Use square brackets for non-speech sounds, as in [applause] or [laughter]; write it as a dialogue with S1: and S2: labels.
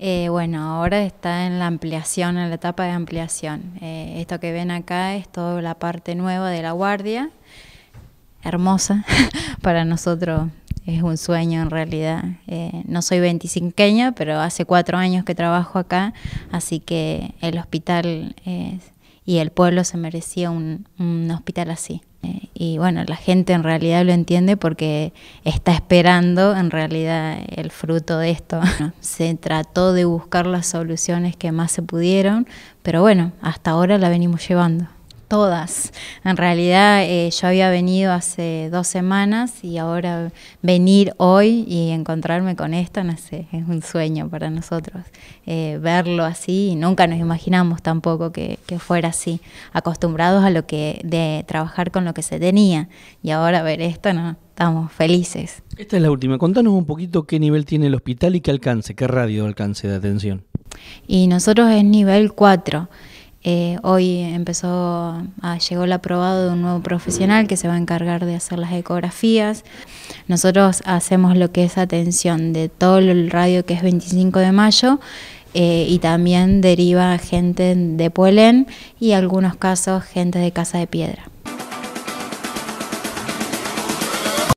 S1: Eh, bueno, ahora está en la ampliación, en la etapa de ampliación. Eh, esto que ven acá es toda la parte nueva de la guardia, hermosa. [laughs] Para nosotros es un sueño en realidad. Eh, no soy 25 pero hace cuatro años que trabajo acá, así que el hospital y el pueblo se merecía un hospital así. Y bueno, la gente en realidad lo entiende porque está esperando en realidad el fruto de esto. se trató de buscar las soluciones que más se pudieron, pero bueno, hasta ahora la venimos llevando todas. En realidad eh, yo había venido hace dos semanas y ahora venir hoy y encontrarme con esto no es un sueño para nosotros. Eh, verlo así, nunca nos imaginamos tampoco que, que, fuera así, acostumbrados a lo que, de trabajar con lo que se tenía y ahora ver esto no. Estamos felices.
S2: Esta es la última. Contanos un poquito qué nivel tiene el hospital y qué alcance, qué radio alcance de atención.
S1: Y nosotros es nivel 4. Eh, hoy empezó, llegó el aprobado de un nuevo profesional que se va a encargar de hacer las ecografías. Nosotros hacemos lo que es atención de todo el radio que es 25 de mayo eh, y también deriva gente de Puelén y algunos casos gente de Casa de Piedra.